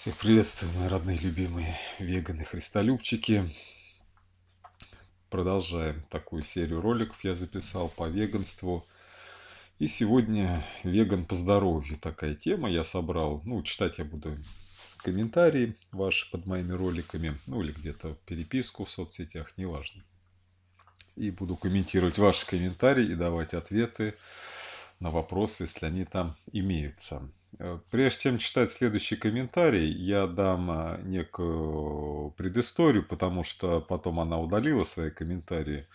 Всех приветствую, мои родные, любимые веганы, христолюбчики. Продолжаем такую серию роликов я записал по веганству. И сегодня веган по здоровью такая тема. Я собрал, ну, читать я буду комментарии ваши под моими роликами, ну, или где-то переписку в соцсетях, неважно. И буду комментировать ваши комментарии и давать ответы на вопросы, если они там имеются. Э, прежде чем читать следующий комментарий, я дам а, некую предысторию, потому что потом она удалила свои комментарии.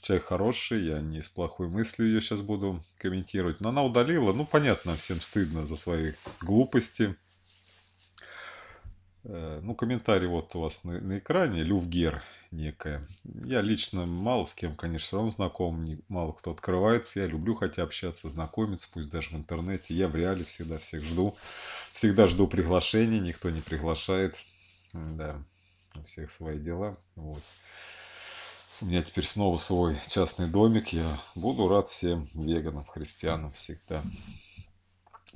Человек хороший, я не с плохой мыслью ее сейчас буду комментировать. Но она удалила, ну понятно, всем стыдно за свои глупости – Э, ну, комментарий вот у вас на, на экране, Люфгер некая. Я лично мало с кем, конечно, он знаком, не, мало кто открывается. Я люблю хотя общаться, знакомиться, пусть даже в интернете. Я в реале всегда всех жду. Всегда жду приглашений, никто не приглашает. Да, у всех свои дела. Вот. У меня теперь снова свой частный домик. Я буду рад всем веганам, христианам всегда.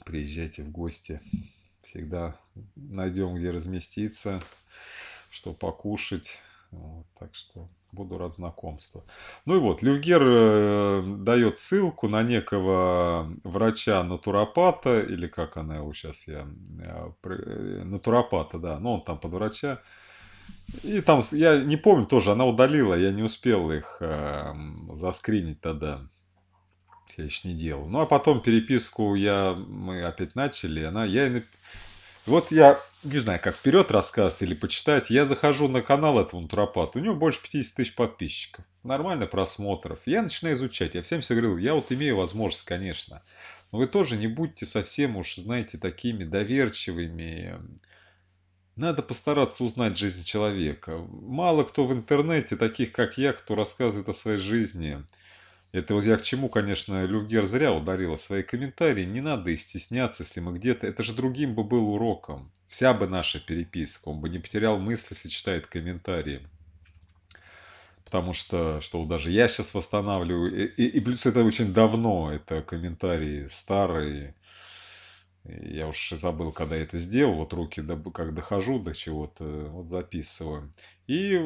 Приезжайте в гости. Всегда найдем, где разместиться, что покушать. Вот, так что буду рад знакомству. Ну и вот, Люгер э, дает ссылку на некого врача-натуропата, или как она его сейчас, я... Э, э натуропата, да, ну он там под врача. И там, я не помню тоже, она удалила, я не успел их э, заскринить тогда. Я еще не делал. Ну, а потом переписку я, мы опять начали, она, я и вот я не знаю, как вперед рассказывать или почитать, я захожу на канал этого натуропата, у него больше 50 тысяч подписчиков, нормально просмотров. Я начинаю изучать, я всем всегда говорил, я вот имею возможность, конечно, но вы тоже не будьте совсем уж, знаете, такими доверчивыми. Надо постараться узнать жизнь человека. Мало кто в интернете, таких как я, кто рассказывает о своей жизни – это вот я к чему, конечно, Лювгер зря ударила свои комментарии. Не надо и стесняться, если мы где-то... Это же другим бы был уроком. Вся бы наша переписка. Он бы не потерял мысли, если читает комментарии. Потому что, что даже я сейчас восстанавливаю. И, и, и плюс это очень давно. Это комментарии старые. Я уж забыл, когда я это сделал. Вот руки, как дохожу до чего-то, вот записываю. И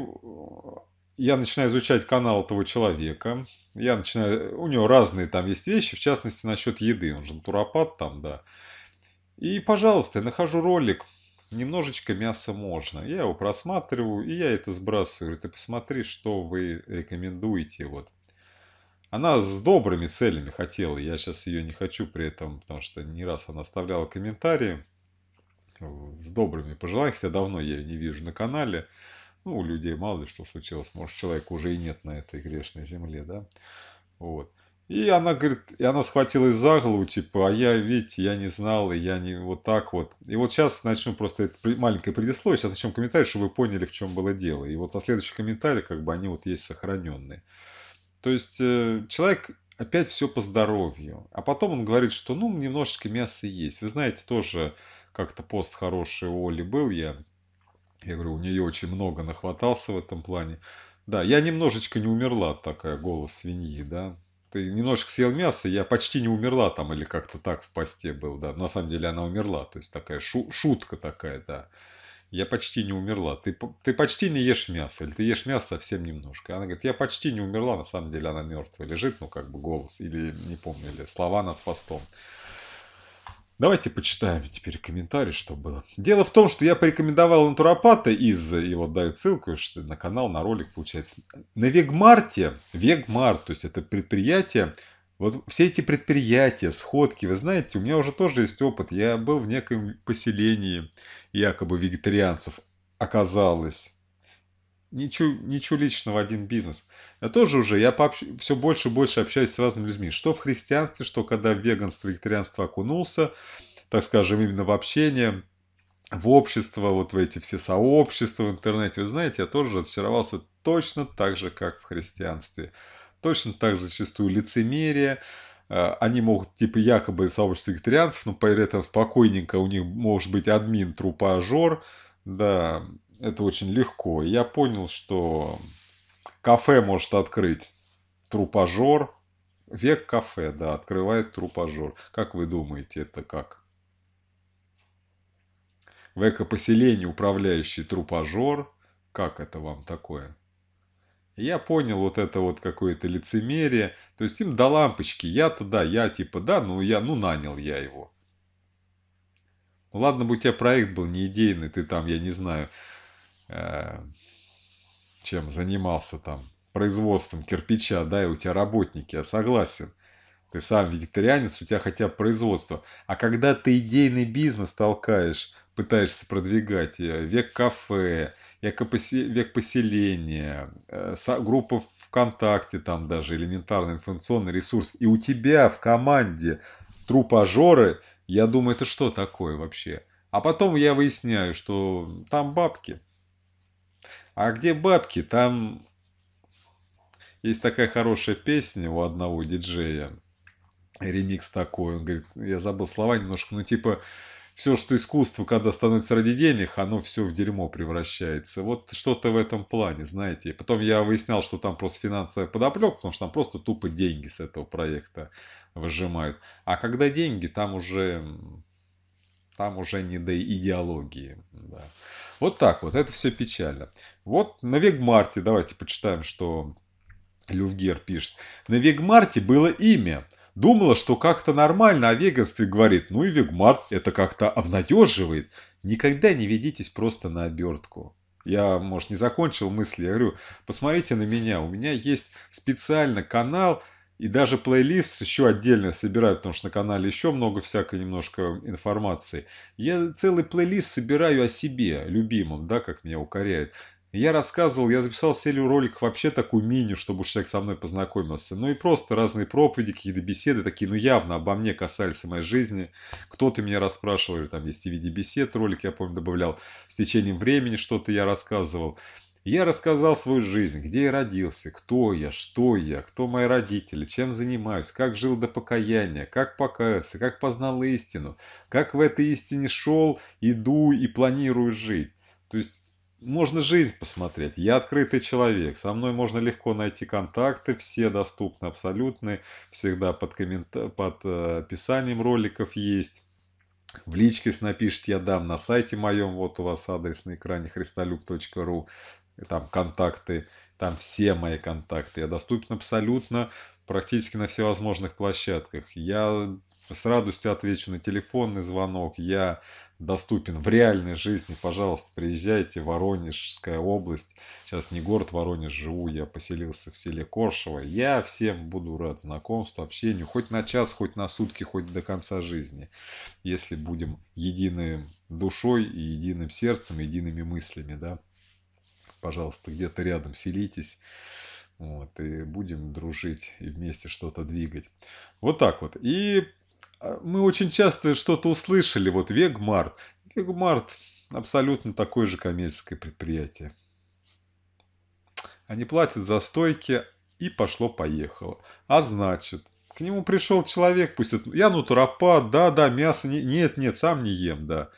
я начинаю изучать канал этого человека. Я начинаю... У него разные там есть вещи, в частности, насчет еды. Он же натуропат там, да. И, пожалуйста, я нахожу ролик. Немножечко мяса можно. Я его просматриваю, и я это сбрасываю. Говорю, Ты посмотри, что вы рекомендуете. Вот. Она с добрыми целями хотела. Я сейчас ее не хочу при этом, потому что не раз она оставляла комментарии э, с добрыми пожеланиями, хотя давно я ее не вижу на канале. Ну, у людей мало ли что случилось. Может, человек уже и нет на этой грешной земле, да? Вот. И она говорит, и она схватилась за голову, типа, а я, видите, я не знала, я не вот так вот. И вот сейчас начну просто это маленькое предисловие, сейчас начнем комментарий, чтобы вы поняли, в чем было дело. И вот на следующий комментарий, как бы, они вот есть сохраненные. То есть, э, человек опять все по здоровью. А потом он говорит, что, ну, немножечко мяса есть. Вы знаете, тоже как-то пост хороший у Оли был, я я говорю, у нее очень много нахватался в этом плане. Да, я немножечко не умерла, такая голос свиньи, да. Ты немножечко съел мясо, я почти не умерла там или как-то так в посте был, да. На самом деле она умерла, то есть такая шу шутка такая, да. Я почти не умерла. Ты, ты почти не ешь мясо, или ты ешь мясо совсем немножко. Она говорит, я почти не умерла, на самом деле она мертвая лежит, ну как бы голос, или не помню, или слова над постом. Давайте почитаем теперь комментарии, что было. Дело в том, что я порекомендовал натуропата из, и вот дают ссылку что на канал, на ролик, получается. На Вегмарте, Вегмар, то есть это предприятие, вот все эти предприятия, сходки, вы знаете, у меня уже тоже есть опыт. Я был в неком поселении якобы вегетарианцев. Оказалось, ничего, ничего личного, один бизнес. Я тоже уже, я пообщ... все больше и больше общаюсь с разными людьми. Что в христианстве, что когда в веганство, вегетарианство окунулся, так скажем, именно в общение, в общество, вот в эти все сообщества в интернете. Вы знаете, я тоже разочаровался точно так же, как в христианстве. Точно так же зачастую лицемерие, э, они могут, типа, якобы сообщество вегетарианцев, но по этом спокойненько у них может быть админ трупажер, да, это очень легко. Я понял, что кафе может открыть трупажор. Век кафе, да, открывает трупажор. Как вы думаете, это как? В экопоселении управляющий трупажор. Как это вам такое? Я понял вот это вот какое-то лицемерие. То есть им до лампочки. Я-то да, я типа да, ну я, ну нанял я его. Ну ладно бы у тебя проект был не идейный, ты там, я не знаю, Э, чем занимался там производством кирпича, да, и у тебя работники, я согласен. Ты сам вегетарианец, у тебя хотя бы производство. А когда ты идейный бизнес толкаешь, пытаешься продвигать, э, век кафе, век поселения, э, группа ВКонтакте там даже, элементарный информационный ресурс, и у тебя в команде трупажоры, я думаю, это что такое вообще? А потом я выясняю, что там бабки – а где бабки, там... Есть такая хорошая песня у одного диджея. Ремикс такой. Он говорит, я забыл слова немножко, но ну, типа все, что искусство, когда становится ради денег, оно все в дерьмо превращается. Вот что-то в этом плане, знаете. Потом я выяснял, что там просто финансовая подоплека, потому что там просто тупо деньги с этого проекта выжимают. А когда деньги, там уже, там уже не до идеологии. Да. Вот так вот, это все печально. Вот на Вегмарте, давайте почитаем, что Лювгер пишет. На Вегмарте было имя. Думала, что как-то нормально о а веганстве говорит, ну и Вегмарт это как-то обнадеживает. Никогда не ведитесь просто на обертку. Я, может, не закончил мысли, я говорю, посмотрите на меня, у меня есть специально канал, и даже плейлист еще отдельно собираю, потому что на канале еще много всякой немножко информации. Я целый плейлист собираю о себе, любимом, да, как меня укоряют. Я рассказывал, я записал серию роликов вообще такую мини, чтобы человек со мной познакомился. Ну и просто разные проповеди, какие-то беседы такие, ну явно обо мне касались моей жизни. Кто-то меня расспрашивал, или там есть и виде бесед ролик, я помню, добавлял. С течением времени что-то я рассказывал. Я рассказал свою жизнь, где я родился, кто я, что я, кто мои родители, чем занимаюсь, как жил до покаяния, как покаялся, как познал истину, как в этой истине шел, иду и планирую жить. То есть можно жизнь посмотреть. Я открытый человек, со мной можно легко найти контакты, все доступны абсолютно, всегда под, коммента... под э, описанием роликов есть. В личке напишите, я дам на сайте моем, вот у вас адрес на экране христолюб.ру там контакты, там все мои контакты. Я доступен абсолютно практически на всевозможных площадках. Я с радостью отвечу на телефонный звонок. Я доступен в реальной жизни. Пожалуйста, приезжайте. Воронежская область. Сейчас не город Воронеж живу. Я поселился в селе Коршево. Я всем буду рад знакомству, общению. Хоть на час, хоть на сутки, хоть до конца жизни. Если будем единым душой и единым сердцем, едиными мыслями. Да? пожалуйста, где-то рядом селитесь. Вот, и будем дружить и вместе что-то двигать. Вот так вот. И а, мы очень часто что-то услышали. Вот Вегмарт. Вегмарт абсолютно такое же коммерческое предприятие. Они платят за стойки и пошло-поехало. А значит, к нему пришел человек, пусть это, я натуропат, да-да, мясо, не, нет-нет, сам не ем, да.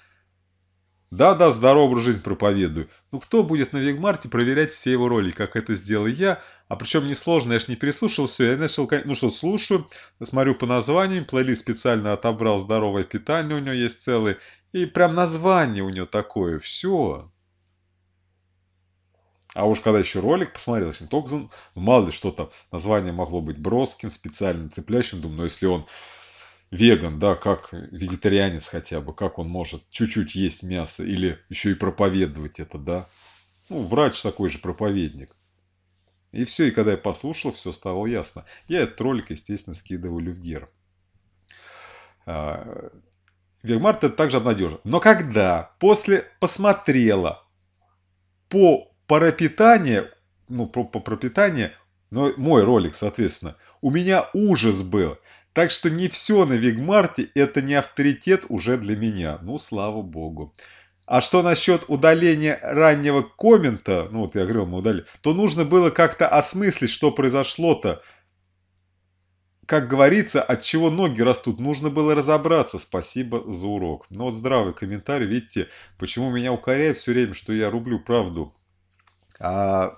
Да-да, здоровую жизнь проповедую. Ну кто будет на Вигмарте проверять все его роли, как это сделал я? А причем несложно, я ж не переслушал все, я начал, ну что, слушаю, смотрю по названиям, плейлист специально отобрал «Здоровое питание» у него есть целый, и прям название у него такое, все. А уж когда еще ролик посмотрел, я не ну, мало ли что там, название могло быть броским, специально цепляющим, думаю, но ну, если он веган, да, как вегетарианец хотя бы, как он может чуть-чуть есть мясо или еще и проповедовать это, да. Ну, врач такой же проповедник. И все, и когда я послушал, все стало ясно. Я этот ролик, естественно, скидываю Лювгер. А, Вегмарт это также обнадежил. Но когда после посмотрела по пропитанию, ну, по, по пропитанию, ну, мой ролик, соответственно, у меня ужас был. Так что не все на Вигмарте – это не авторитет уже для меня. Ну, слава богу. А что насчет удаления раннего коммента, ну вот я говорил, мы удалили, то нужно было как-то осмыслить, что произошло-то. Как говорится, от чего ноги растут, нужно было разобраться. Спасибо за урок. Ну вот здравый комментарий, видите, почему меня укоряет все время, что я рублю правду. А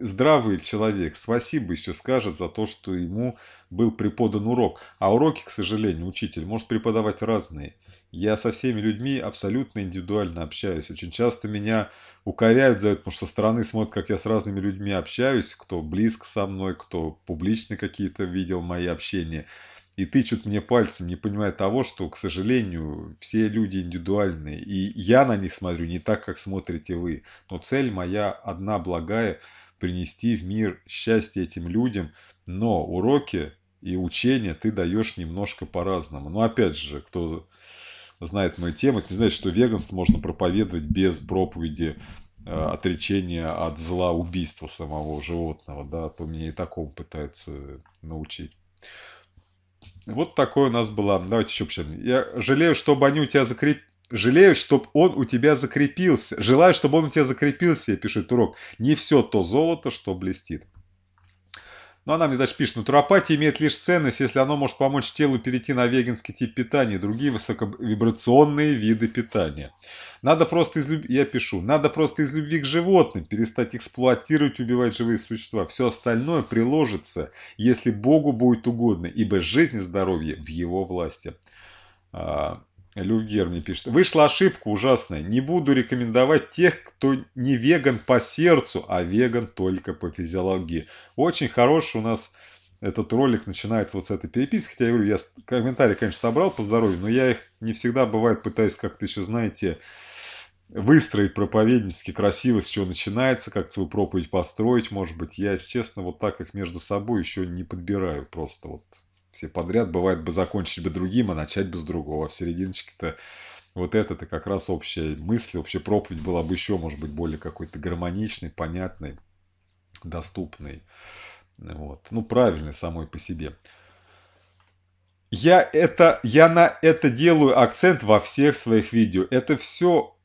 Здравый человек, спасибо еще скажет за то, что ему был преподан урок. А уроки, к сожалению, учитель может преподавать разные. Я со всеми людьми абсолютно индивидуально общаюсь. Очень часто меня укоряют за это, потому что со стороны смотрят, как я с разными людьми общаюсь, кто близко со мной, кто публично какие-то видел мои общения и тычут мне пальцем, не понимая того, что, к сожалению, все люди индивидуальные, и я на них смотрю не так, как смотрите вы. Но цель моя одна благая – принести в мир счастье этим людям, но уроки и учения ты даешь немножко по-разному. Но опять же, кто знает мою тему, не знает, что веганство можно проповедовать без проповеди э, отречение от зла убийства самого животного, да, а то меня и такому пытаются научить. Вот такое у нас было. Давайте еще почему. Я жалею, чтобы они у тебя закрепили. Жалею, чтобы он у тебя закрепился. Желаю, чтобы он у тебя закрепился, Я пишет урок. Не все то золото, что блестит. Но ну, она мне дальше пишет, натуропатия «Ну, имеет лишь ценность, если оно может помочь телу перейти на веганский тип питания и другие высоковибрационные виды питания. Надо просто из любви, я пишу, надо просто из любви к животным перестать эксплуатировать, убивать живые существа. Все остальное приложится, если Богу будет угодно, ибо жизнь и здоровье в его власти. А, Лювгер мне пишет. Вышла ошибка ужасная. Не буду рекомендовать тех, кто не веган по сердцу, а веган только по физиологии. Очень хороший у нас этот ролик начинается вот с этой переписки. Хотя я говорю, я комментарии, конечно, собрал по здоровью, но я их не всегда, бывает, пытаюсь как-то еще, знаете, выстроить проповеднически красиво, с чего начинается, как свою проповедь построить, может быть. Я, если честно, вот так их между собой еще не подбираю просто вот все подряд. Бывает бы закончить бы другим, а начать бы с другого. А в серединочке-то вот это-то как раз общая мысль, общая проповедь была бы еще, может быть, более какой-то гармоничной, понятной, доступной. Вот. Ну, правильной самой по себе. Я, это, я на это делаю акцент во всех своих видео. Это все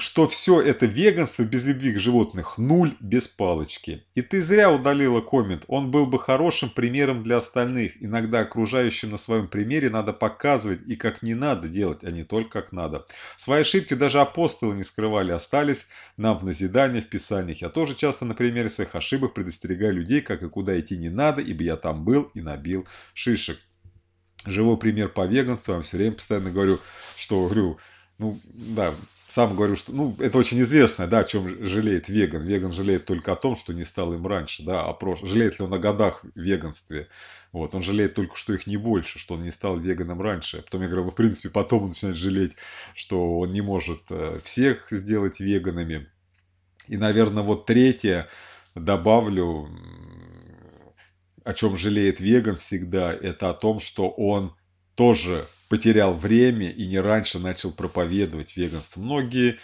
что все это веганство без любви к животных, нуль без палочки. И ты зря удалила коммент, он был бы хорошим примером для остальных. Иногда окружающим на своем примере надо показывать и как не надо делать, а не только как надо. Свои ошибки даже апостолы не скрывали, остались нам в назидание в писаниях. Я тоже часто на примере своих ошибок предостерегаю людей, как и куда идти не надо, ибо я там был и набил шишек. Живой пример по веганству, я вам все время постоянно говорю, что, говорю, ну да, сам говорю, что, ну, это очень известно, да, о чем жалеет веган. Веган жалеет только о том, что не стал им раньше, да, а прош... жалеет ли он о годах в веганстве. Вот, он жалеет только, что их не больше, что он не стал веганом раньше. А потом, я говорю, «Ну, в принципе, потом он начинает жалеть, что он не может э, всех сделать веганами. И, наверное, вот третье добавлю, о чем жалеет веган всегда, это о том, что он тоже потерял время и не раньше начал проповедовать веганство. Многие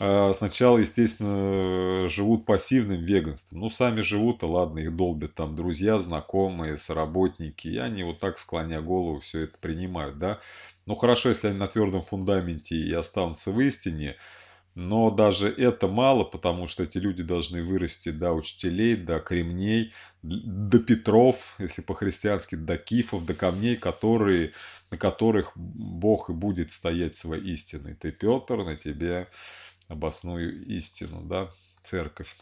э, сначала, естественно, живут пассивным веганством. Ну, сами живут, а ладно, их долбят там друзья, знакомые, соработники. И они вот так, склоня голову, все это принимают, да. Ну, хорошо, если они на твердом фундаменте и останутся в истине, но даже это мало, потому что эти люди должны вырасти до учителей, до кремней, до Петров, если по-христиански, до кифов, до камней, которые на которых Бог и будет стоять своей истиной. Ты, Петр, на тебе обосную истину, да, церковь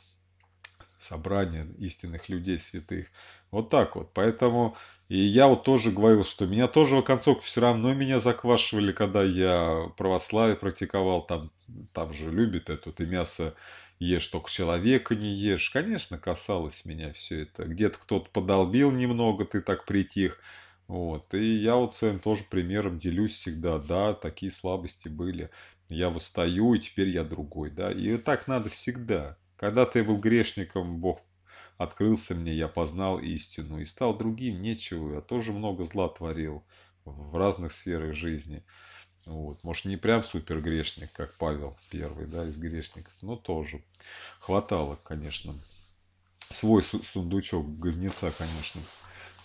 собрание истинных людей, святых. Вот так вот. Поэтому и я вот тоже говорил, что меня тоже в концовку все равно меня заквашивали, когда я православие практиковал. Там, там же любит эту ты мясо ешь, только человека не ешь. Конечно, касалось меня все это. Где-то кто-то подолбил немного, ты так притих. Вот. И я вот своим тоже примером делюсь всегда. Да, такие слабости были. Я восстаю, и теперь я другой. Да? И так надо всегда. Когда ты был грешником, Бог открылся мне, я познал истину. И стал другим, нечего. Я тоже много зла творил в разных сферах жизни. Вот. Может, не прям супер грешник, как Павел первый, да, из грешников, но тоже хватало, конечно. Свой сундучок говнеца, конечно.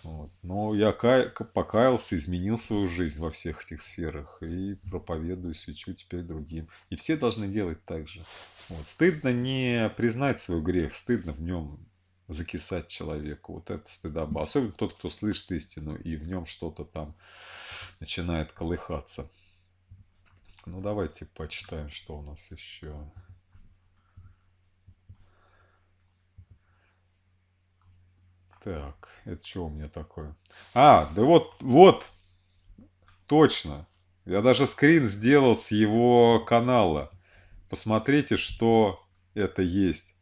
Вот. Но я покаялся, изменил свою жизнь во всех этих сферах и проповедую свечу теперь другим. И все должны делать так же. Вот. Стыдно не признать свой грех, стыдно в нем закисать человеку. Вот это стыдоба. Особенно тот, кто слышит истину и в нем что-то там начинает колыхаться. Ну давайте почитаем, что у нас еще. Так, это что у меня такое? А, да вот, вот, точно. Я даже скрин сделал с его канала. Посмотрите, что это есть.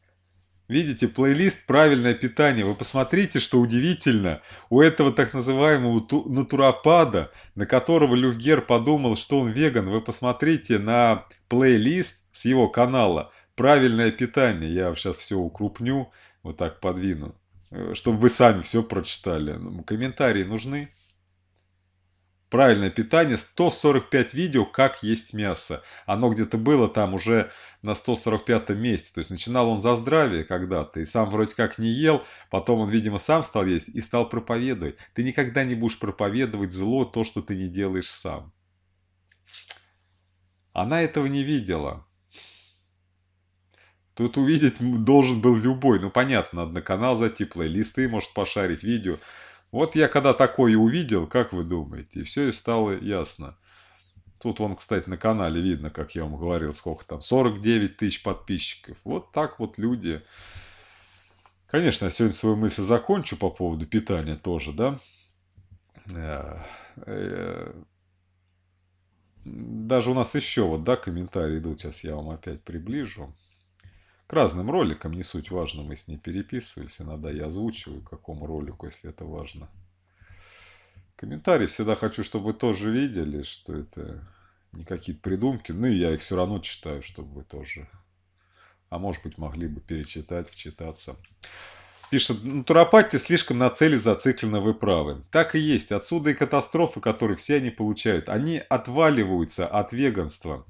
Видите, плейлист «Правильное питание». Вы посмотрите, что удивительно. У этого так называемого натуропада, на которого Люфгер подумал, что он веган, вы посмотрите на плейлист с его канала «Правильное питание». Я сейчас все укрупню, вот так подвину. Э, чтобы вы сами все прочитали. Ну, комментарии нужны. Правильное питание. 145 видео, как есть мясо. Оно где-то было там уже на 145 месте. То есть начинал он за здравие когда-то. И сам вроде как не ел. Потом он, видимо, сам стал есть и стал проповедовать. Ты никогда не будешь проповедовать зло, то, что ты не делаешь сам. Она этого не видела. Тут увидеть должен был любой. Ну, понятно, на канал зайти, плейлисты, может, пошарить, видео. Вот я когда такое увидел, как вы думаете, и все и стало ясно. Тут вон, кстати, на канале видно, как я вам говорил, сколько там, 49 тысяч подписчиков. Вот так вот люди. Конечно, я сегодня свою мысль закончу по поводу питания тоже, да. Э, э, даже у нас еще вот, да, комментарии идут, сейчас я вам опять приближу к разным роликам, не суть важно, мы с ней переписывались, иногда я озвучиваю, какому ролику, если это важно. Комментарии всегда хочу, чтобы вы тоже видели, что это не какие-то придумки, ну и я их все равно читаю, чтобы вы тоже, а может быть, могли бы перечитать, вчитаться. Пишет, натуропатия «Ну, слишком на цели зациклена, вы правы. Так и есть, отсюда и катастрофы, которые все они получают. Они отваливаются от веганства.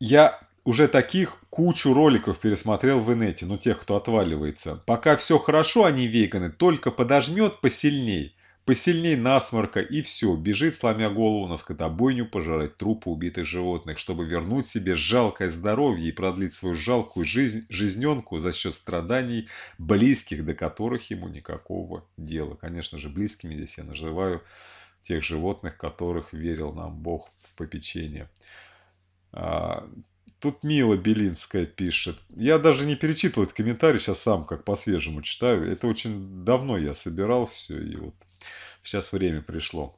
я уже таких кучу роликов пересмотрел в инете, ну тех, кто отваливается. Пока все хорошо, они веганы, только подожмет посильней. Посильней насморка и все, бежит, сломя голову на скотобойню, пожирать трупы убитых животных, чтобы вернуть себе жалкое здоровье и продлить свою жалкую жизнь, жизненку за счет страданий близких, до которых ему никакого дела. Конечно же, близкими здесь я называю тех животных, которых верил нам Бог в попечение. А, тут Мила Белинская пишет. Я даже не перечитывал этот комментарий, сейчас сам как по-свежему читаю. Это очень давно я собирал все, и вот сейчас время пришло.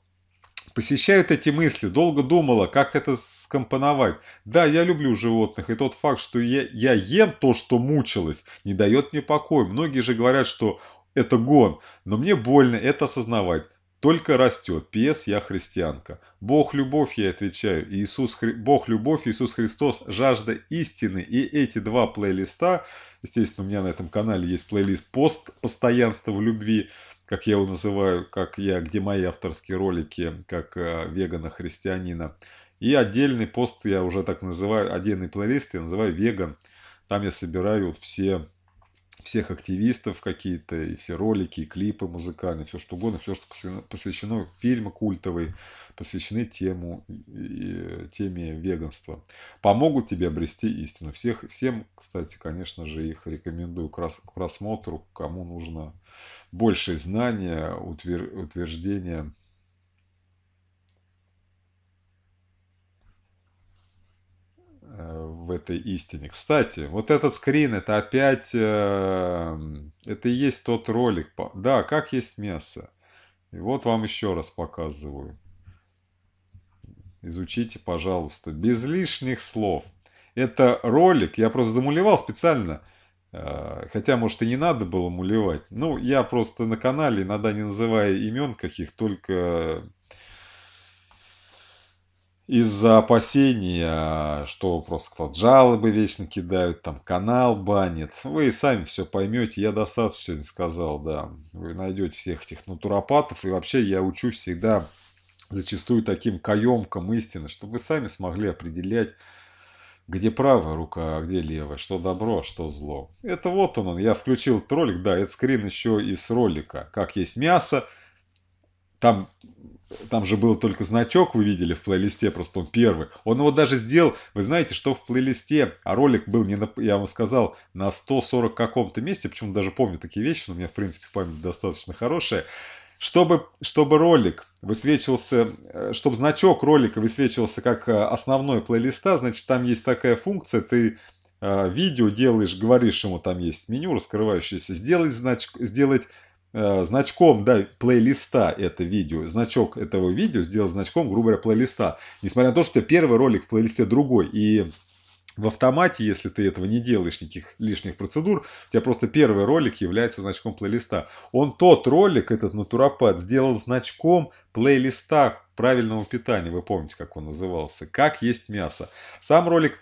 Посещают эти мысли, долго думала, как это скомпоновать. Да, я люблю животных, и тот факт, что я, я ем то, что мучилась, не дает мне покоя. Многие же говорят, что это гон, но мне больно это осознавать. Только растет. П.С. Я христианка. Бог любовь, я отвечаю. Иисус Хри... Бог любовь, Иисус Христос, жажда истины. И эти два плейлиста, естественно, у меня на этом канале есть плейлист «Пост. Постоянство в любви», как я его называю, как я, где мои авторские ролики, как э, вегана-христианина. И отдельный пост я уже так называю, отдельный плейлист я называю «Веган». Там я собираю вот все всех активистов какие-то, и все ролики, и клипы музыкальные, все что угодно, все, что посвящено фильму культовый, посвящены тему, и, теме веганства. Помогут тебе обрести истину. Всех, всем, кстати, конечно же, их рекомендую к, раз, к просмотру, кому нужно больше знания, утверждения Э, в этой истине. Кстати, вот этот скрин, это опять, эм, это и есть тот ролик. Да, как есть мясо. И вот вам еще раз показываю. Изучите, пожалуйста, без лишних слов. Это ролик, я просто замулевал специально, э, хотя, может, и не надо было мулевать. Ну, я просто на канале, иногда не называя имен каких, только из-за опасения, а, что просто клад жалобы вечно кидают, там канал банит. Вы сами все поймете. Я достаточно сегодня сказал, да. Вы найдете всех этих натуропатов. И вообще я учу всегда зачастую таким каемкам истины, чтобы вы сами смогли определять, где правая рука, а где левая, что добро, а что зло. Это вот он, я включил этот ролик, да, это скрин еще из ролика, как есть мясо, там там же был только значок, вы видели в плейлисте, просто он первый. Он его даже сделал, вы знаете, что в плейлисте, а ролик был, не на, я вам сказал, на 140 каком-то месте, почему даже помню такие вещи, но у меня, в принципе, память достаточно хорошая. Чтобы, чтобы ролик высвечивался, э, чтобы значок ролика высвечивался как э, основной плейлиста, значит, там есть такая функция, ты э, видео делаешь, говоришь ему, там есть меню раскрывающееся, сделать значок, сделать Э, значком да, плейлиста это видео, значок этого видео сделал значком, грубо говоря, плейлиста. Несмотря на то, что первый ролик в плейлисте другой. И в автомате, если ты этого не делаешь, никаких лишних процедур, у тебя просто первый ролик является значком плейлиста. Он тот ролик, этот натуропат, сделал значком плейлиста правильного питания. Вы помните, как он назывался. Как есть мясо. Сам ролик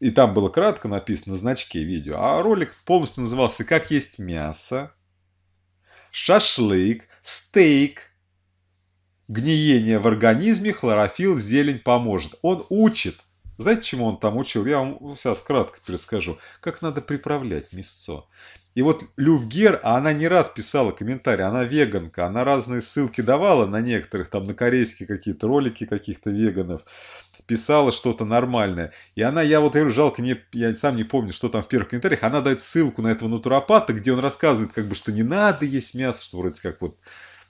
и там было кратко написано на значке видео, а ролик полностью назывался «Как есть мясо», шашлык, стейк. Гниение в организме, хлорофилл, зелень поможет. Он учит. Знаете, чему он там учил? Я вам сейчас кратко перескажу. Как надо приправлять мясо. И вот Лювгер, а она не раз писала комментарии, она веганка, она разные ссылки давала на некоторых, там на корейские какие-то ролики каких-то веганов писала что-то нормальное. И она, я вот говорю, жалко, не, я сам не помню, что там в первых комментариях, она дает ссылку на этого натуропата, где он рассказывает, как бы, что не надо есть мясо, что вроде как вот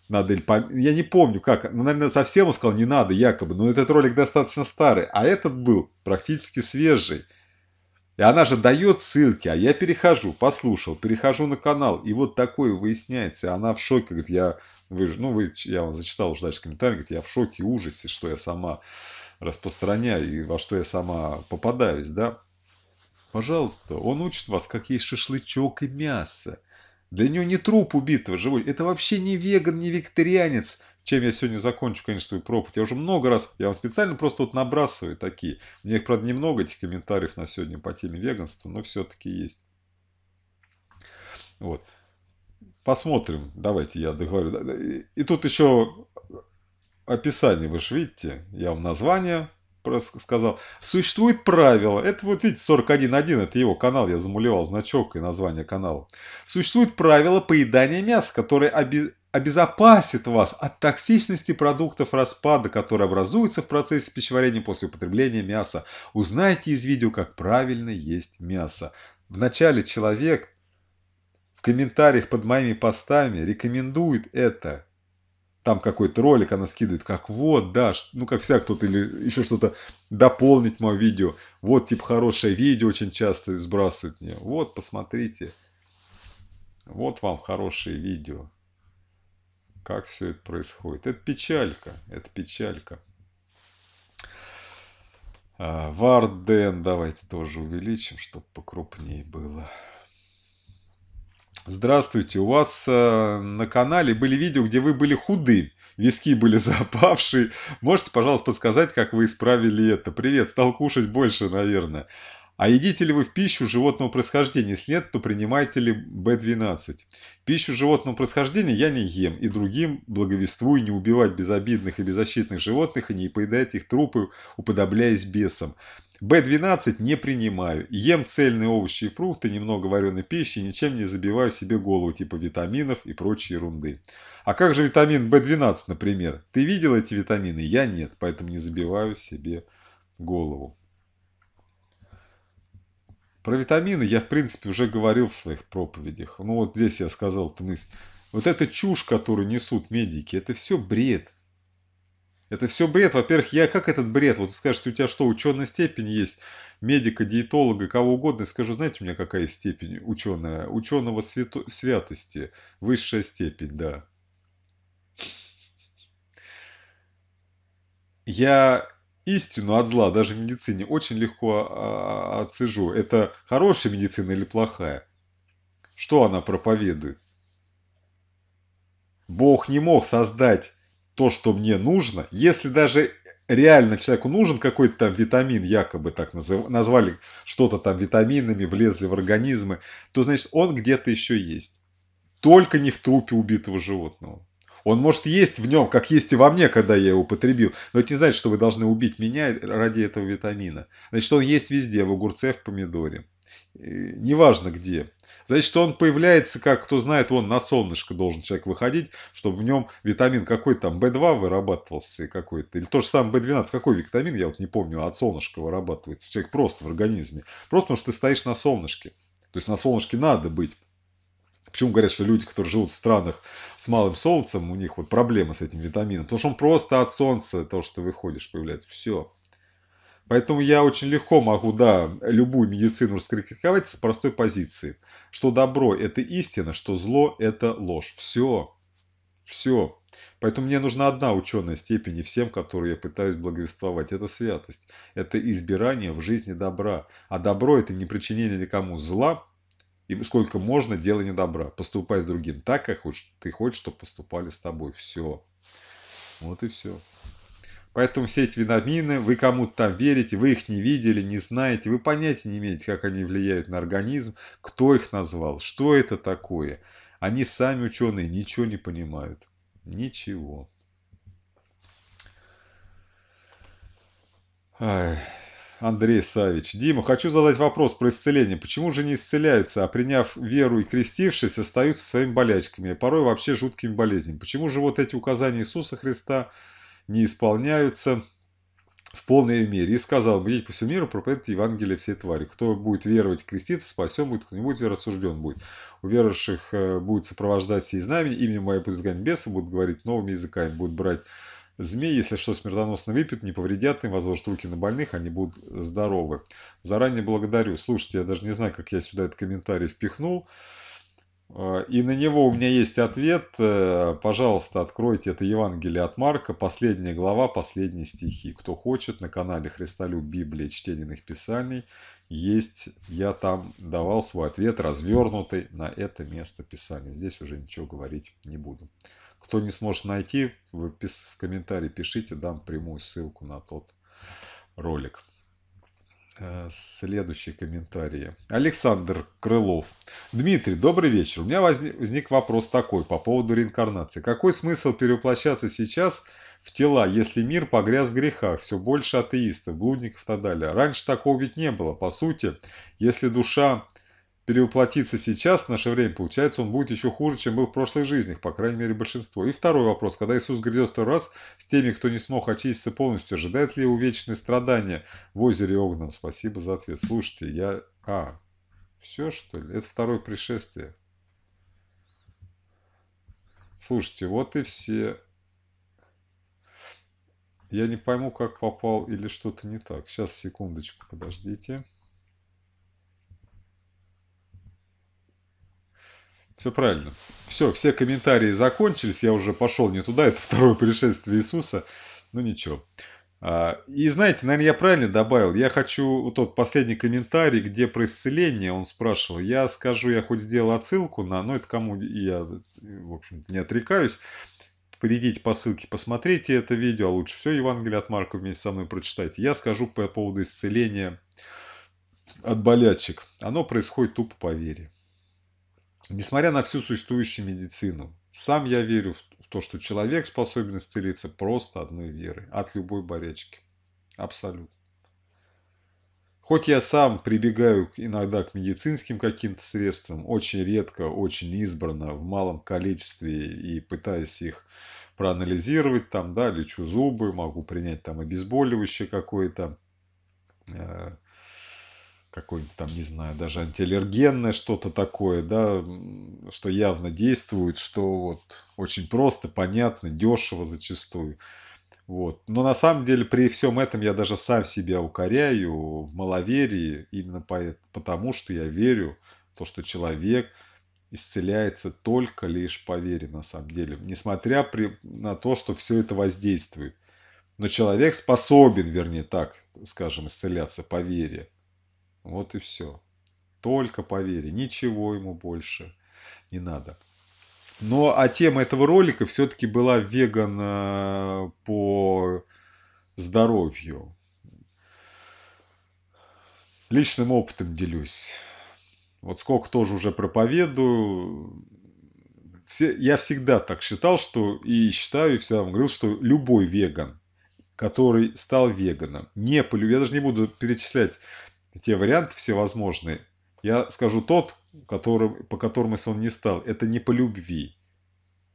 надо или пом... Я не помню, как. Ну, наверное, совсем он сказал, не надо, якобы. Но этот ролик достаточно старый. А этот был практически свежий. И она же дает ссылки, а я перехожу, послушал, перехожу на канал, и вот такое выясняется. Она в шоке, говорит, я, вы, ну, вы, я вам зачитал уже дальше комментарий, говорит, я в шоке, ужасе, что я сама распространяю и во что я сама попадаюсь, да? Пожалуйста, он учит вас, как есть шашлычок и мясо. Для него не труп убитого живой. Это вообще не веган, не вегетарианец. Чем я сегодня закончу, конечно, свою проповедь. Я уже много раз, я вам специально просто вот набрасываю такие. У меня их, правда, немного, этих комментариев на сегодня по теме веганства, но все-таки есть. Вот. Посмотрим. Давайте я договорю. И тут еще описании, вы же видите, я вам название сказал. Существует правило. Это вот видите, 41.1, это его канал, я замулевал значок и название канала. Существует правило поедания мяса, которое оби обезопасит вас от токсичности продуктов распада, которые образуются в процессе пищеварения после употребления мяса. Узнайте из видео, как правильно есть мясо. Вначале человек в комментариях под моими постами рекомендует это там какой-то ролик, она скидывает, как вот, да, ну, как всяк кто-то или еще что-то дополнить мое видео. Вот, типа, хорошее видео очень часто сбрасывают мне. Вот, посмотрите. Вот вам хорошее видео. Как все это происходит. Это печалька, это печалька. А, Варден давайте тоже увеличим, чтобы покрупнее было. Здравствуйте, у вас э, на канале были видео, где вы были худы, виски были запавшие. Можете, пожалуйста, подсказать, как вы исправили это? Привет, стал кушать больше, наверное. А едите ли вы в пищу животного происхождения? Если нет, то принимаете ли B12? Пищу животного происхождения я не ем, и другим благовествую не убивать безобидных и беззащитных животных, и не поедать их трупы, уподобляясь бесам. Б12 не принимаю. Ем цельные овощи и фрукты, немного вареной пищи, ничем не забиваю себе голову, типа витаминов и прочей ерунды. А как же витамин б 12 например? Ты видел эти витамины? Я нет, поэтому не забиваю себе голову. Про витамины я, в принципе, уже говорил в своих проповедях. Ну вот здесь я сказал эту Вот эта чушь, которую несут медики, это все бред. Это все бред. Во-первых, я как этот бред? Вот скажете, у тебя что, ученая степень есть? Медика, диетолога, кого угодно. Я скажу, знаете, у меня какая степень ученая? Ученого свято... святости. Высшая степень, да. Я истину от зла, даже в медицине, очень легко а, а, а, отсижу. Это хорошая медицина или плохая? Что она проповедует? Бог не мог создать то, что мне нужно, если даже реально человеку нужен какой-то там витамин, якобы так назыв... назвали что-то там витаминами, влезли в организмы, то значит он где-то еще есть. Только не в трупе убитого животного. Он может есть в нем, как есть и во мне, когда я его употребил. Но это не значит, что вы должны убить меня ради этого витамина. Значит, он есть везде, в огурце, в помидоре. Э, неважно где. Значит, он появляется, как кто знает, он на солнышко должен человек выходить, чтобы в нем витамин какой-то там B2 вырабатывался какой-то. Или то же самое B12. Какой витамин, я вот не помню, от солнышка вырабатывается. Человек просто в организме. Просто потому, что ты стоишь на солнышке. То есть на солнышке надо быть. Почему говорят, что люди, которые живут в странах с малым солнцем, у них вот проблемы с этим витамином? Потому что он просто от солнца, то, что выходишь, появляется. Все. Поэтому я очень легко могу, да, любую медицину раскритиковать с простой позиции. Что добро – это истина, что зло – это ложь. Все. Все. Поэтому мне нужна одна ученая степень и всем, которые я пытаюсь благовествовать. Это святость. Это избирание в жизни добра. А добро – это не причинение никому зла, и сколько можно, делай не добра. Поступай с другим так, как хочешь, ты хочешь, чтобы поступали с тобой. Все. Вот и все. Поэтому все эти витамины, вы кому-то там верите, вы их не видели, не знаете, вы понятия не имеете, как они влияют на организм, кто их назвал, что это такое. Они сами ученые ничего не понимают. Ничего. Андрей Савич. Дима, хочу задать вопрос про исцеление. Почему же не исцеляются, а приняв веру и крестившись, остаются своими болячками, а порой вообще жуткими болезнями? Почему же вот эти указания Иисуса Христа – не исполняются в полной мере. И сказал, будете по всему миру проповедовать Евангелие всей твари. Кто будет веровать, креститься, спасен будет, кто не будет веровать, осужден будет. У верующих э, будет сопровождать сие знамени, именем мое будут изгонять бесы, будут говорить новыми языками, будут брать Змеи, если что смертоносно выпьют, не повредят им, возложат руки на больных, они будут здоровы. Заранее благодарю. Слушайте, я даже не знаю, как я сюда этот комментарий впихнул. Э, и на него у меня есть ответ. Э, пожалуйста, откройте это Евангелие от Марка, последняя глава, последние стихи. Кто хочет, на канале Христолюб Библии Чтениных Писаний есть. Я там давал свой ответ, развернутый на это место Писания. Здесь уже ничего говорить не буду. Кто не сможет найти, в комментарии пишите, дам прямую ссылку на тот ролик. Э, следующие комментарии. Александр Крылов. Дмитрий, добрый вечер. У меня возник вопрос такой по поводу реинкарнации. Какой смысл перевоплощаться сейчас в тела, если мир погряз в грехах, все больше атеистов, блудников и так далее? Раньше такого ведь не было. По сути, если душа перевоплотиться сейчас, в наше время, получается, он будет еще хуже, чем был в прошлых жизнях, по крайней мере, большинство. И второй вопрос. Когда Иисус грядет второй раз с теми, кто не смог очиститься полностью, ожидает ли его вечные страдания в озере огненном? Спасибо за ответ. Слушайте, я... А, все, что ли? Это второе пришествие. Слушайте, вот и все. Я не пойму, как попал или что-то не так. Сейчас, секундочку, подождите. Все правильно. Все, все комментарии закончились. Я уже пошел не туда. Это второе пришествие Иисуса. Ну ничего. А, и знаете, наверное, я правильно добавил. Я хочу вот тот последний комментарий, где про исцеление он спрашивал. Я скажу, я хоть сделал отсылку на, ну это кому я, в общем не отрекаюсь. Перейдите по ссылке, посмотрите это видео, а лучше все Евангелие от Марка вместе со мной прочитайте. Я скажу по поводу исцеления от болячек. Оно происходит тупо по вере. Несмотря на всю существующую медицину, сам я верю в то, что человек способен исцелиться просто одной верой, от любой болячки. Абсолютно. Хоть я сам прибегаю иногда к медицинским каким-то средствам, очень редко, очень избранно, в малом количестве и пытаясь их проанализировать, там, да, лечу зубы, могу принять там обезболивающее какое-то, э, какой нибудь там, не знаю, даже антиаллергенное что-то такое, да, что явно действует, что вот очень просто, понятно, дешево зачастую. Вот. Но на самом деле при всем этом я даже сам себя укоряю в маловерии, именно потому, что я верю то, что человек исцеляется только лишь по вере на самом деле, несмотря при, на то, что все это воздействует. Но человек способен, вернее так, скажем, исцеляться по вере. Вот и все. Только по вере. Ничего ему больше не надо. Но ну, а тема этого ролика все-таки была веган э, по здоровью. Личным опытом делюсь. Вот сколько тоже уже проповедую. Все, я всегда так считал, что и считаю, и всегда вам говорил, что любой веган, который стал веганом, не полю, я даже не буду перечислять те варианты всевозможные. Я скажу тот, который, по которому если он не стал. Это не по любви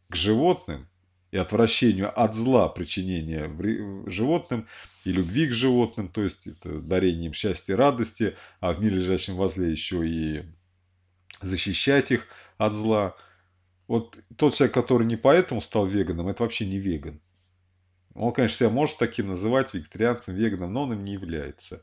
к животным и отвращению от зла причинения животным и любви к животным, то есть это дарение им счастья и радости, а в мире лежащем возле еще и защищать их от зла. Вот тот человек, который не поэтому стал веганом, это вообще не веган. Он, конечно, себя может таким называть, вегетарианцем, веганом, но он им не является.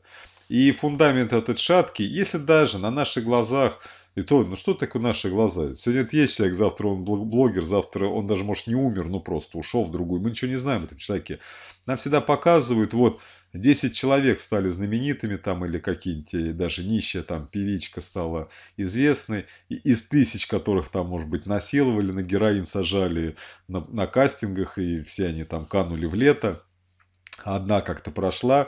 И фундамент этот шаткий, если даже на наших глазах и то, ну что такое наши глаза? Сегодня это есть человек, завтра он блогер, завтра он даже, может, не умер, но просто ушел в другую. Мы ничего не знаем об этом человеке. Нам всегда показывают, вот, 10 человек стали знаменитыми там или какие-нибудь, даже нищая там певичка стала известной, и из тысяч которых там, может быть, насиловали, на героин сажали на, на кастингах, и все они там канули в лето. Одна как-то прошла.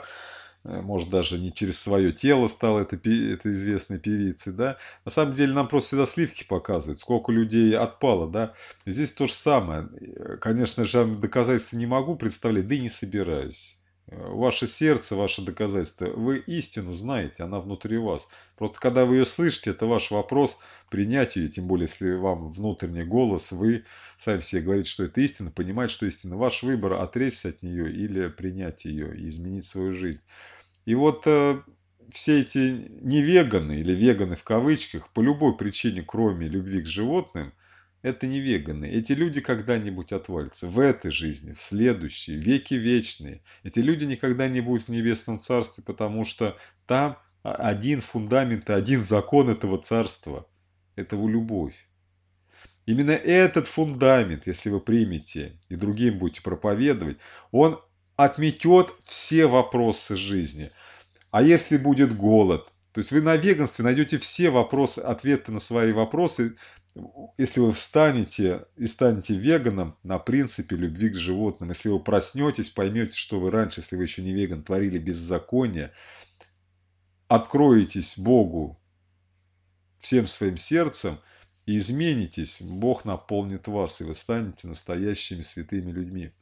Э, может, даже не через свое тело стала это, это известной певицей, да. На самом деле нам просто всегда сливки показывают, сколько людей отпало, да. здесь то же самое. Э, конечно же, доказательства не могу представлять, да и не собираюсь. Ваше сердце, ваше доказательство, вы истину знаете, она внутри вас. Просто когда вы ее слышите, это ваш вопрос принять ее, тем более, если вам внутренний голос, вы сами себе говорите, что это истина, понимать, что истина. Ваш выбор отречься от нее или принять ее и изменить свою жизнь. И вот э, все эти невеганы или веганы в кавычках по любой причине, кроме любви к животным, это не веганы. Эти люди когда-нибудь отвалятся. В этой жизни, в следующей, веки вечные. Эти люди никогда не будут в небесном царстве, потому что там один фундамент и один закон этого царства. этого любовь. Именно этот фундамент, если вы примете и другим будете проповедовать, он отметет все вопросы жизни. А если будет голод? То есть вы на веганстве найдете все вопросы, ответы на свои вопросы, если вы встанете и станете веганом на принципе любви к животным, если вы проснетесь, поймете, что вы раньше, если вы еще не веган, творили беззаконие, откроетесь Богу всем своим сердцем и изменитесь, Бог наполнит вас, и вы станете настоящими святыми людьми.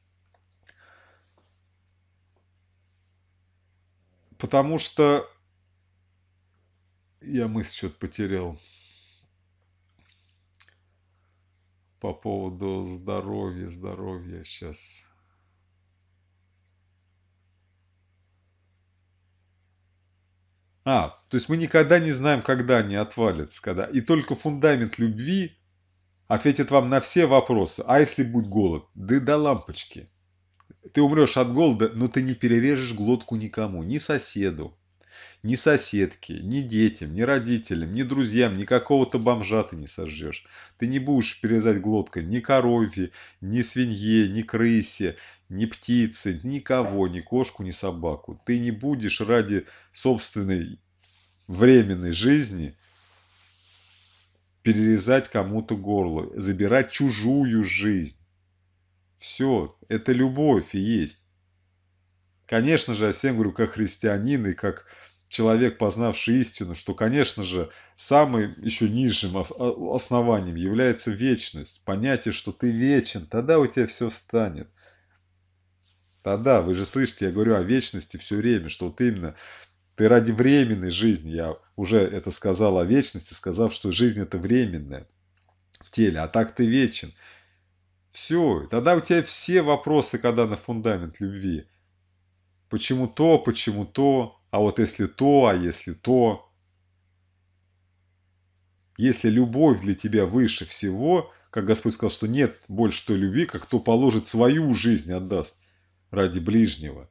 Потому что я мысль что-то потерял. по поводу здоровья, здоровья сейчас. А, то есть мы никогда не знаем, когда они отвалятся, когда. И только фундамент любви ответит вам на все вопросы. А если будет голод? Да до лампочки. Ты умрешь от голода, но ты не перережешь глотку никому, ни соседу, ни соседке, ни детям, ни родителям, ни друзьям, ни какого-то бомжа ты не сожжешь. Ты не будешь перерезать глоткой ни корове, ни свинье, ни крысе, ни птице, никого, ни кошку, ни собаку. Ты не будешь ради собственной временной жизни перерезать кому-то горло, забирать чужую жизнь. Все, это любовь и есть. Конечно же, я всем говорю, как христианин и как человек, познавший истину, что, конечно же, самым еще низшим а, основанием является вечность, понятие, что ты вечен, тогда у тебя все станет. Тогда, вы же слышите, я говорю о вечности все время, что вот именно ты ради временной жизни, я уже это сказал о вечности, сказав, что жизнь это временная в теле, а так ты вечен. Все, тогда у тебя все вопросы, когда на фундамент любви. Почему то, почему то, а вот если то, а если то... Если любовь для тебя выше всего, как Господь сказал, что нет больше той любви, как кто положит свою жизнь, отдаст ради ближнего.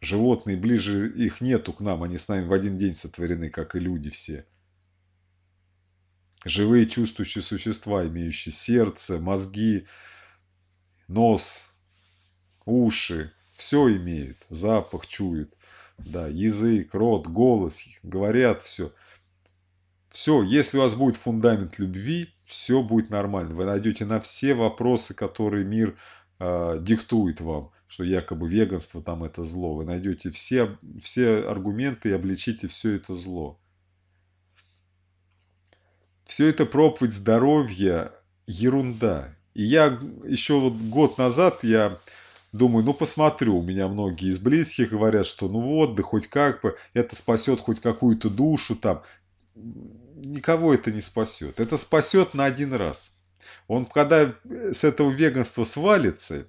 Животные ближе их нету к нам, они с нами в один день сотворены, как и люди все. Живые чувствующие существа, имеющие сердце, мозги, нос, уши, все имеют, запах чуют да, язык, рот, голос, говорят все. Все, если у вас будет фундамент любви, все будет нормально. Вы найдете на все вопросы, которые мир э, диктует вам, что якобы веганство там это зло. Вы найдете все, все аргументы и обличите все это зло. Все это проповедь здоровья, ерунда. И я еще вот год назад я Думаю, ну посмотрю, у меня многие из близких говорят, что ну вот, да хоть как бы, это спасет хоть какую-то душу там. Никого это не спасет. Это спасет на один раз. Он когда э, с этого веганства свалится,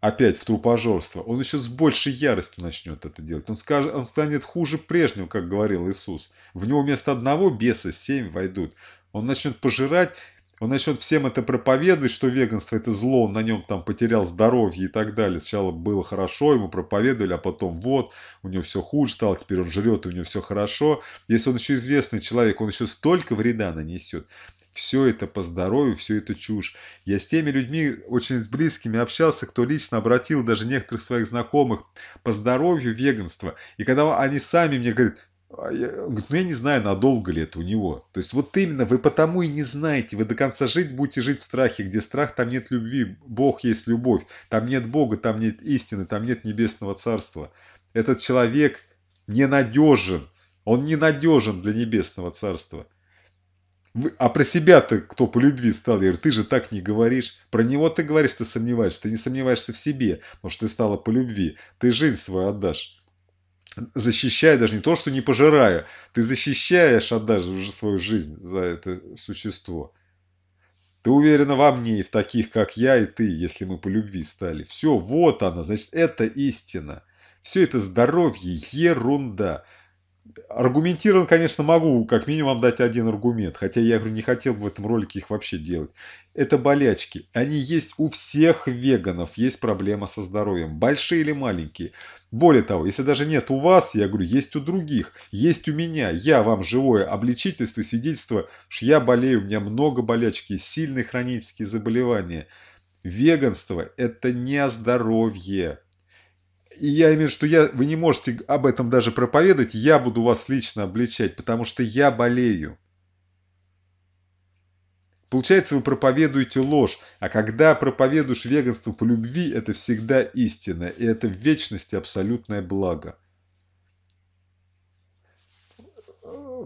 опять в трупожорство, он еще с большей яростью начнет это делать. Он, скажет, он станет хуже прежнего, как говорил Иисус. В него вместо одного беса семь войдут. Он начнет пожирать он начнет всем это проповедовать, что веганство это зло, он на нем там потерял здоровье и так далее. Сначала было хорошо, ему проповедовали, а потом вот, у него все хуже стало, теперь он жрет, у него все хорошо. Если он еще известный человек, он еще столько вреда нанесет. Все это по здоровью, все это чушь. Я с теми людьми, очень близкими общался, кто лично обратил даже некоторых своих знакомых по здоровью веганство. И когда они сами мне говорят, а э, говорит, ну я не знаю, надолго ли это у него. То есть вот именно вы потому и не знаете, вы до конца жить будете жить в страхе, где страх, там нет любви, Бог есть любовь, там нет Бога, там нет истины, там нет небесного царства. Этот человек ненадежен, он ненадежен для небесного царства. Вы, а про себя ты кто по любви стал? Я говорю, ты же так не говоришь. Про него ты говоришь, ты сомневаешься. Ты не сомневаешься в себе, потому что ты стала по любви. Ты жизнь свою отдашь защищая даже не то, что не пожирая, ты защищаешь, отдашь уже свою жизнь за это существо. Ты уверена во мне и в таких, как я и ты, если мы по любви стали. Все, вот она, значит, это истина. Все это здоровье, ерунда. Аргументирован, конечно, могу как минимум дать один аргумент, хотя я говорю, не хотел бы в этом ролике их вообще делать. Это болячки. Они есть у всех веганов, есть проблема со здоровьем, большие или маленькие. Более того, если даже нет у вас, я говорю, есть у других, есть у меня, я вам живое обличительство, свидетельство, что я болею, у меня много болячки, сильные хронические заболевания. Веганство – это не о здоровье. И я имею в виду, что я, вы не можете об этом даже проповедовать, я буду вас лично обличать, потому что я болею. Получается, вы проповедуете ложь, а когда проповедуешь веганство по любви, это всегда истина, и это в вечности абсолютное благо.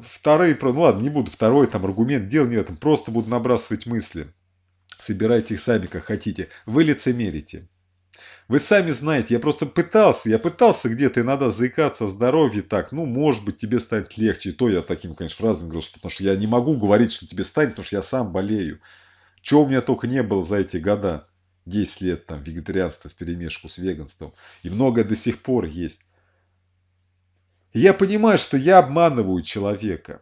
Вторые, ну ладно, не буду второй там аргумент, дело не в этом, просто буду набрасывать мысли. Собирайте их сами, как хотите. Вы лицемерите. Вы сами знаете, я просто пытался, я пытался где-то иногда заикаться о здоровье так, ну, может быть, тебе станет легче. И то я таким, конечно, фразами говорил, что, потому что я не могу говорить, что тебе станет, потому что я сам болею. Чего у меня только не было за эти года, 10 лет там вегетарианства в перемешку с веганством. И многое до сих пор есть. И я понимаю, что я обманываю человека.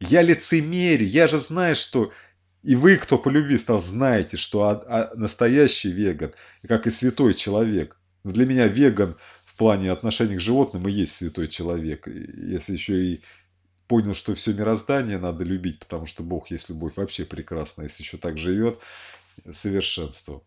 Я лицемерю, я же знаю, что и вы, кто по любви стал, знаете, что а, а, настоящий веган, как и святой человек. для меня веган в плане отношений к животным и есть святой человек. Если еще и понял, что все мироздание надо любить, потому что Бог есть любовь вообще прекрасна. если еще так живет, совершенство.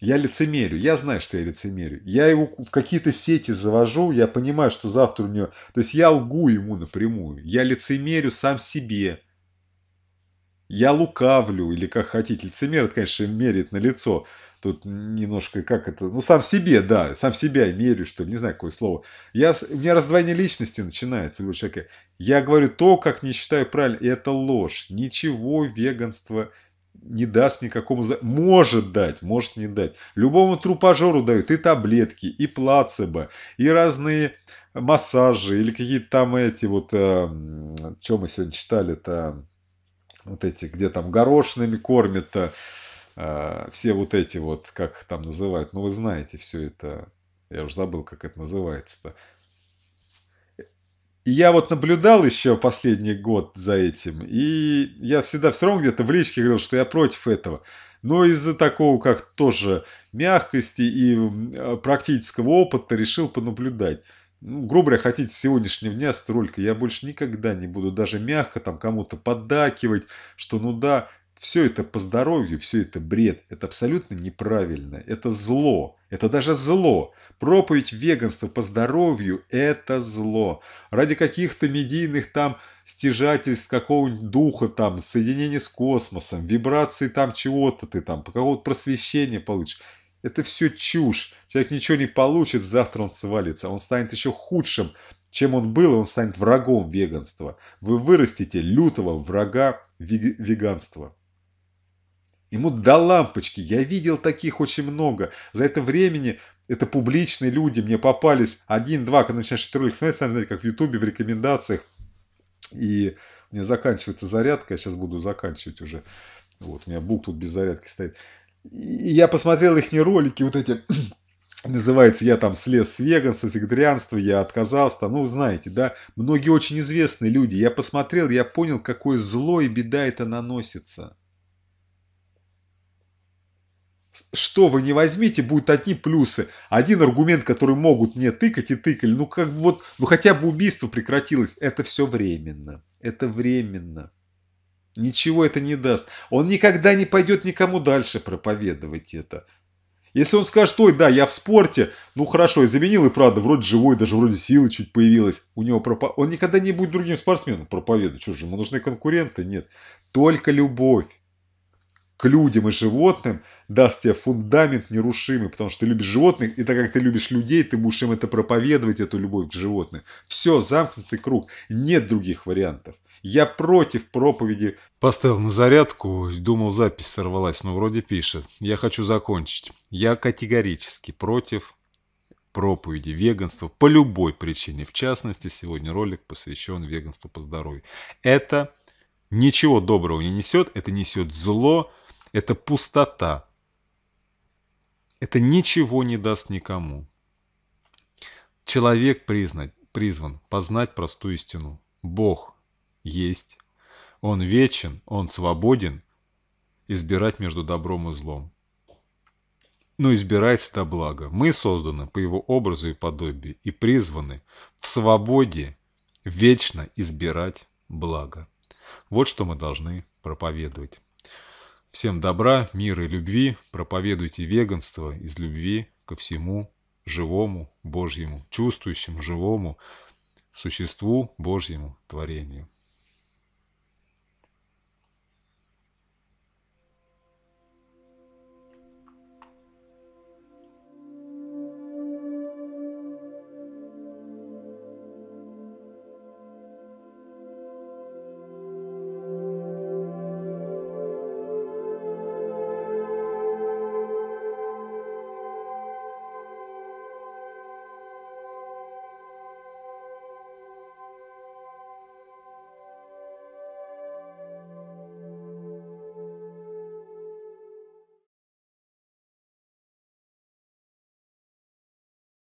Я лицемерю, я знаю, что я лицемерю. Я его в какие-то сети завожу, я понимаю, что завтра у него... То есть я лгу ему напрямую, я лицемерю сам себе – я лукавлю, или как хотите, лицемер, это, конечно, мерит на лицо, тут немножко, как это, ну, сам себе, да, сам себя мерю, что ли, не знаю, какое слово. Я, у меня раздвоение личности начинается у человека. Я говорю то, как не считаю правильно, и это ложь. Ничего веганство не даст никакому... Может дать, может не дать. Любому трупажеру дают и таблетки, и плацебо, и разные массажи, или какие-то там эти вот... Э, эм, что мы сегодня читали-то? вот эти, где там горошинами кормят, э, а, все вот эти вот, как их там называют, ну вы знаете все это, я уже забыл, как это называется-то. И я вот наблюдал еще последний год за этим, и я всегда все равно где-то в личке говорил, что я против этого. Но из-за такого как тоже мягкости и а, практического опыта решил понаблюдать ну, грубо говоря, хотите сегодняшнего дня стролька, я больше никогда не буду даже мягко там кому-то поддакивать, что ну да, все это по здоровью, все это бред, это абсолютно неправильно, это зло, это даже зло. Проповедь веганства по здоровью – это зло. Ради каких-то медийных там стяжательств какого-нибудь духа, там, соединения с космосом, вибрации там чего-то ты там, какого-то просвещения получишь – это все чушь. Человек ничего не получит, завтра он свалится. Он станет еще худшим, чем он был, и он станет врагом веганства. Вы вырастите лютого врага веганства. Ему до лампочки. Я видел таких очень много. За это времени это публичные люди. Мне попались один-два, когда начинаешь этот ролик смотреть, знаете, как в Ютубе, в рекомендациях. И у меня заканчивается зарядка. Я сейчас буду заканчивать уже. Вот, у меня бук тут без зарядки стоит. И я посмотрел их ролики, вот эти называется «Я там слез с веганства, с вегетарианства, я отказался». Там, ну, знаете, да, многие очень известные люди. Я посмотрел, я понял, какое зло и беда это наносится. Что вы не возьмите, будут одни плюсы. Один аргумент, который могут мне тыкать и тыкали. Ну, как вот, ну хотя бы убийство прекратилось. Это все временно. Это временно. Ничего это не даст. Он никогда не пойдет никому дальше проповедовать это. Если он скажет, ой, да, я в спорте, ну хорошо, и заменил, и правда, вроде живой, даже вроде силы чуть появилась. У него пропа, Он никогда не будет другим спортсменом проповедовать. Что же, ему нужны конкуренты? Нет. Только любовь к людям и животным даст тебе фундамент нерушимый, потому что ты любишь животных, и так как ты любишь людей, ты будешь им это проповедовать, эту любовь к животным. Все, замкнутый круг, нет других вариантов. Я против проповеди. Поставил на зарядку, думал, запись сорвалась, но вроде пишет. Я хочу закончить. Я категорически против проповеди веганства по любой причине. В частности, сегодня ролик посвящен веганству по здоровью. Это ничего доброго не несет, это несет зло, это пустота. Это ничего не даст никому. Человек признать, призван познать простую истину. Бог есть. Он вечен, он свободен. Избирать между добром и злом. Но ну, избирать это благо. Мы созданы по его образу и подобию и призваны в свободе вечно избирать благо. Вот что мы должны проповедовать. Всем добра, мира и любви. Проповедуйте веганство из любви ко всему живому Божьему, чувствующему живому существу Божьему творению.